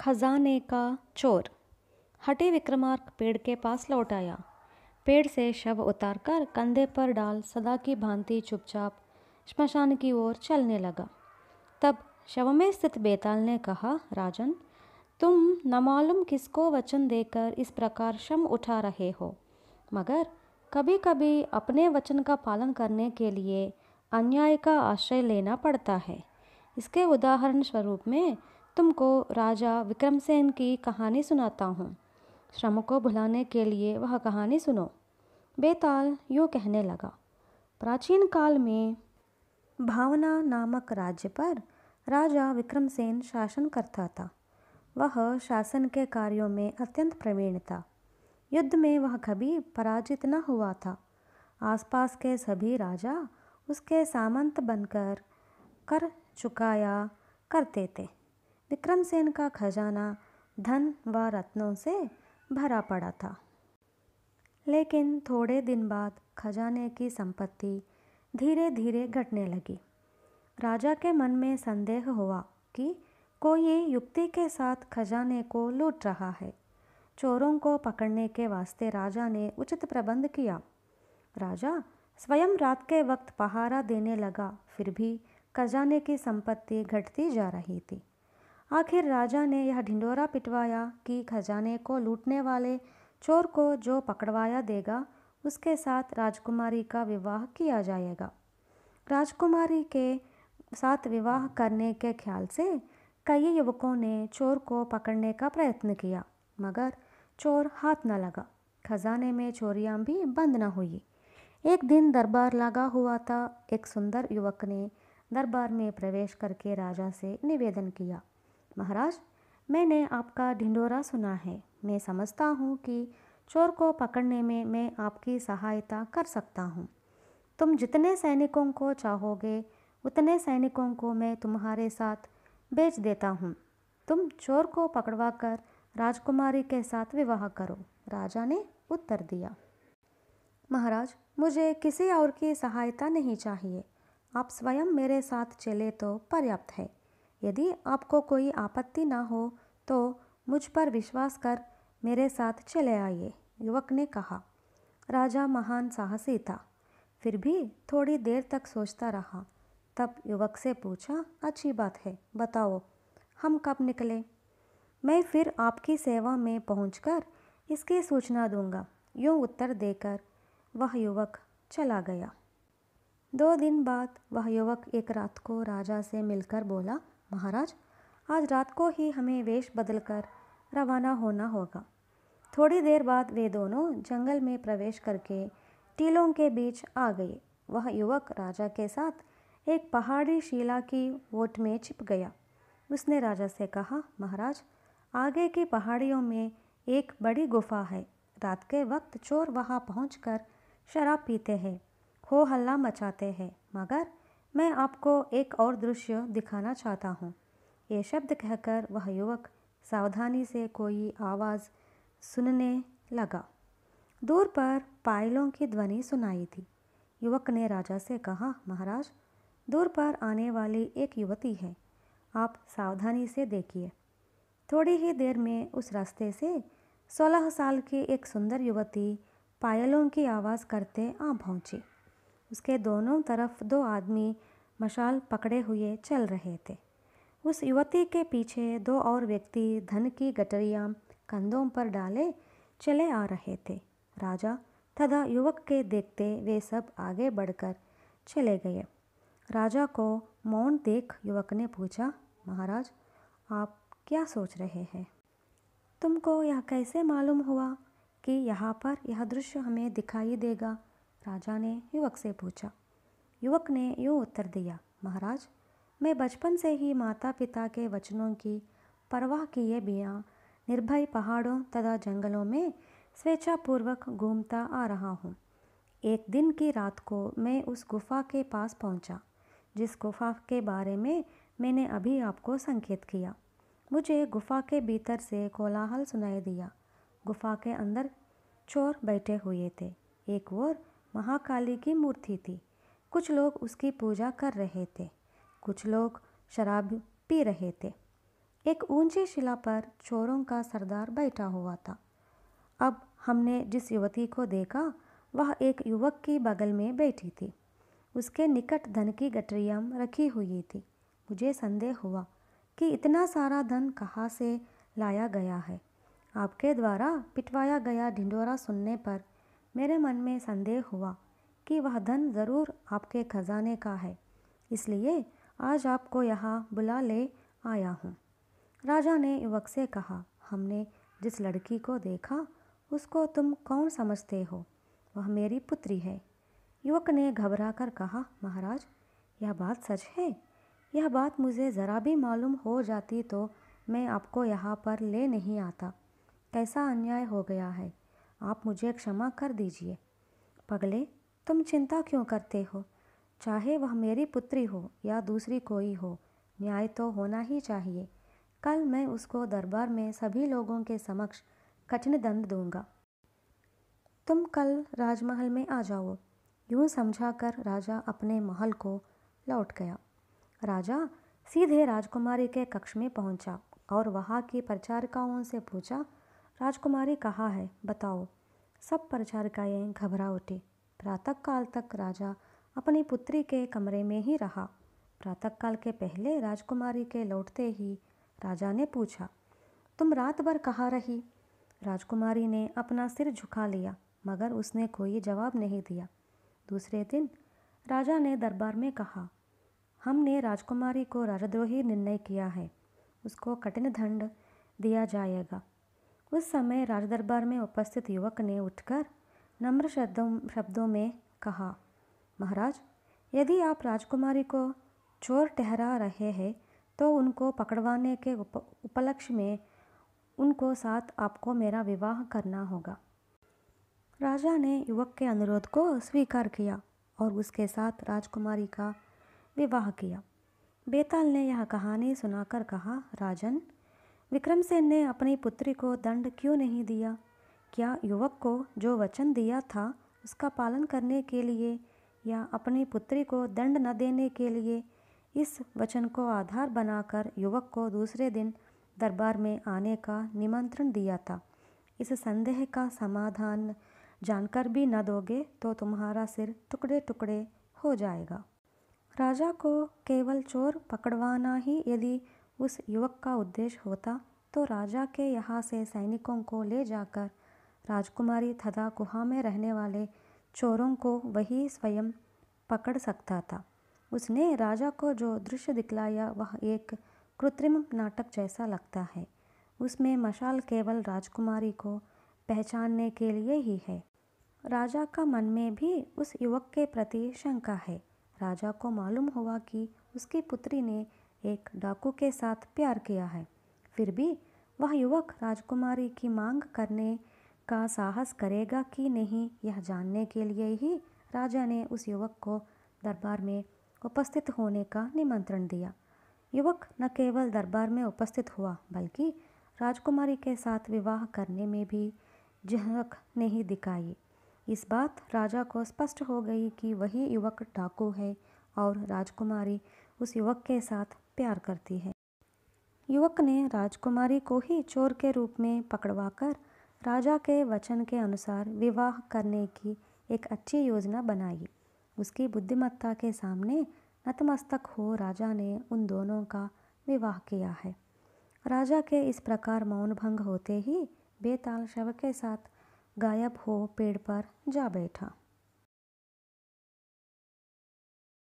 खजाने का चोर हटे विक्रमार्क पेड़ के पास लौट आया पेड़ से शव उतारकर कंधे पर डाल सदा की भांति चुपचाप श्मशान की ओर चलने लगा तब शव में स्थित बेताल ने कहा राजन तुम न मालूम किसको वचन देकर इस प्रकार शम उठा रहे हो मगर कभी कभी अपने वचन का पालन करने के लिए अन्याय का आश्रय लेना पड़ता है इसके उदाहरण स्वरूप में तुमको राजा विक्रमसेन की कहानी सुनाता हूँ श्रम को भुलाने के लिए वह कहानी सुनो बेताल यूँ कहने लगा प्राचीन काल में भावना नामक राज्य पर राजा विक्रमसेन शासन करता था वह शासन के कार्यों में अत्यंत प्रवीण था युद्ध में वह कभी पराजित न हुआ था आसपास के सभी राजा उसके सामंत बनकर कर चुकाया करते थे विक्रम सेन का खजाना धन व रत्नों से भरा पड़ा था लेकिन थोड़े दिन बाद खजाने की संपत्ति धीरे धीरे घटने लगी राजा के मन में संदेह हुआ कि कोई युक्ति के साथ खजाने को लूट रहा है चोरों को पकड़ने के वास्ते राजा ने उचित प्रबंध किया राजा स्वयं रात के वक्त पहारा देने लगा फिर भी खजाने की संपत्ति घटती जा रही थी आखिर राजा ने यह ढिंडोरा पिटवाया कि खजाने को लूटने वाले चोर को जो पकड़वाया देगा उसके साथ राजकुमारी का विवाह किया जाएगा राजकुमारी के साथ विवाह करने के ख्याल से कई युवकों ने चोर को पकड़ने का प्रयत्न किया मगर चोर हाथ न लगा खजाने में चोरियां भी बंद न हुई एक दिन दरबार लगा हुआ था एक सुंदर युवक ने दरबार में प्रवेश करके राजा से निवेदन किया महाराज मैंने आपका ढिंडोरा सुना है मैं समझता हूँ कि चोर को पकड़ने में मैं आपकी सहायता कर सकता हूँ तुम जितने सैनिकों को चाहोगे उतने सैनिकों को मैं तुम्हारे साथ बेच देता हूँ तुम चोर को पकड़वा कर राजकुमारी के साथ विवाह करो राजा ने उत्तर दिया महाराज मुझे किसी और की सहायता नहीं चाहिए आप स्वयं मेरे साथ चले तो पर्याप्त है यदि आपको कोई आपत्ति ना हो तो मुझ पर विश्वास कर मेरे साथ चले आइए युवक ने कहा राजा महान साहसी था फिर भी थोड़ी देर तक सोचता रहा तब युवक से पूछा अच्छी बात है बताओ हम कब निकले मैं फिर आपकी सेवा में पहुँच इसकी सूचना दूंगा यूँ उत्तर देकर वह युवक चला गया दो दिन बाद वह युवक एक रात को राजा से मिलकर बोला महाराज आज रात को ही हमें वेश बदलकर रवाना होना होगा थोड़ी देर बाद वे दोनों जंगल में प्रवेश करके टीलों के बीच आ गए वह युवक राजा के साथ एक पहाड़ी शिला की वोट में छिप गया उसने राजा से कहा महाराज आगे की पहाड़ियों में एक बड़ी गुफा है रात के वक्त चोर वहाँ पहुँच शराब पीते हैं हो हल्ला मचाते हैं मगर मैं आपको एक और दृश्य दिखाना चाहता हूँ ये शब्द कहकर वह युवक सावधानी से कोई आवाज़ सुनने लगा दूर पर पायलों की ध्वनि सुनाई थी युवक ने राजा से कहा महाराज दूर पर आने वाली एक युवती है आप सावधानी से देखिए थोड़ी ही देर में उस रास्ते से सोलह साल की एक सुंदर युवती पायलों की आवाज़ करते आ पहुँची उसके दोनों तरफ दो आदमी मशाल पकड़े हुए चल रहे थे उस युवती के पीछे दो और व्यक्ति धन की गटरियां कंधों पर डाले चले आ रहे थे राजा तथा युवक के देखते वे सब आगे बढ़कर चले गए राजा को मौन देख युवक ने पूछा महाराज आप क्या सोच रहे हैं तुमको यह कैसे मालूम हुआ कि यहाँ पर यह दृश्य हमें दिखाई देगा राजा ने युवक से पूछा युवक ने यूँ उत्तर दिया महाराज मैं बचपन से ही माता पिता के वचनों की परवाह किए बिना निर्भय पहाड़ों तथा जंगलों में स्वेच्छापूर्वक घूमता आ रहा हूँ एक दिन की रात को मैं उस गुफा के पास पहुँचा जिस गुफा के बारे में मैंने अभी आपको संकेत किया मुझे गुफा के भीतर से कोलाहल सुनाई दिया गुफा के अंदर चोर बैठे हुए थे एक और महाकाली की मूर्ति थी कुछ लोग उसकी पूजा कर रहे थे कुछ लोग शराब पी रहे थे एक ऊंची शिला पर चोरों का सरदार बैठा हुआ था अब हमने जिस युवती को देखा वह एक युवक की बगल में बैठी थी उसके निकट धन की गटरियाम रखी हुई थी मुझे संदेह हुआ कि इतना सारा धन कहाँ से लाया गया है आपके द्वारा पिटवाया गया ढिंडोरा सुनने पर मेरे मन में संदेह हुआ कि वह धन ज़रूर आपके खजाने का है इसलिए आज आपको यहाँ बुला ले आया हूँ राजा ने युवक से कहा हमने जिस लड़की को देखा उसको तुम कौन समझते हो वह मेरी पुत्री है युवक ने घबरा कर कहा महाराज यह बात सच है यह बात मुझे ज़रा भी मालूम हो जाती तो मैं आपको यहाँ पर ले नहीं आता कैसा अन्याय हो गया है आप मुझे क्षमा कर दीजिए पगले तुम चिंता क्यों करते हो चाहे वह मेरी पुत्री हो या दूसरी कोई हो न्याय तो होना ही चाहिए कल मैं उसको दरबार में सभी लोगों के समक्ष कठिन दंड दूंगा तुम कल राजमहल में आ जाओ यूं समझाकर राजा अपने महल को लौट गया राजा सीधे राजकुमारी के कक्ष में पहुंचा और वहाँ की परिचारिकाओं से पूछा राजकुमारी कहाँ है बताओ सब परिचारिकाएँ घबरा उठी प्रातःकाल तक राजा अपनी पुत्री के कमरे में ही रहा प्रातःकाल के पहले राजकुमारी के लौटते ही राजा ने पूछा तुम रात भर कहाँ रही राजकुमारी ने अपना सिर झुका लिया मगर उसने कोई जवाब नहीं दिया दूसरे दिन राजा ने दरबार में कहा हमने राजकुमारी को राजद्रोही निर्णय किया है उसको कठिन दंड दिया जाएगा उस समय राजदरबार में उपस्थित युवक ने उठकर नम्र शब्दों शब्दों में कहा महाराज यदि आप राजकुमारी को चोर ठहरा रहे हैं तो उनको पकड़वाने के उप उपलक्ष्य में उनको साथ आपको मेरा विवाह करना होगा राजा ने युवक के अनुरोध को स्वीकार किया और उसके साथ राजकुमारी का विवाह किया बेताल ने यह कहानी सुनाकर कहा राजन विक्रम सेन ने अपनी पुत्री को दंड क्यों नहीं दिया क्या युवक को जो वचन दिया था उसका पालन करने के लिए या अपनी पुत्री को दंड न देने के लिए इस वचन को आधार बनाकर युवक को दूसरे दिन दरबार में आने का निमंत्रण दिया था इस संदेह का समाधान जानकर भी न दोगे तो तुम्हारा सिर टुकड़े टुकड़े हो जाएगा राजा को केवल चोर पकड़वाना ही यदि उस युवक का उद्देश्य होता तो राजा के यहाँ से सैनिकों को ले जाकर राजकुमारी थदा गुहा में रहने वाले चोरों को वही स्वयं पकड़ सकता था उसने राजा को जो दृश्य दिखलाया वह एक कृत्रिम नाटक जैसा लगता है उसमें मशाल केवल राजकुमारी को पहचानने के लिए ही है राजा का मन में भी उस युवक के प्रति शंका है राजा को मालूम हुआ कि उसकी पुत्री ने एक डाकू के साथ प्यार किया है फिर भी वह युवक राजकुमारी की मांग करने का साहस करेगा कि नहीं यह जानने के लिए ही राजा ने उस युवक को दरबार में उपस्थित होने का निमंत्रण दिया युवक न केवल दरबार में उपस्थित हुआ बल्कि राजकुमारी के साथ विवाह करने में भी झलक नहीं दिखाई इस बात राजा को स्पष्ट हो गई कि वही युवक डाकू है और राजकुमारी उस युवक के साथ प्यार करती है युवक ने राजकुमारी को ही चोर के रूप में पकड़वाकर राजा के वचन के अनुसार विवाह करने की एक अच्छी योजना बनाई उसकी बुद्धिमत्ता के सामने नतमस्तक हो राजा ने उन दोनों का विवाह किया है राजा के इस प्रकार मौन भंग होते ही बेताल शव के साथ गायब हो पेड़ पर जा बैठा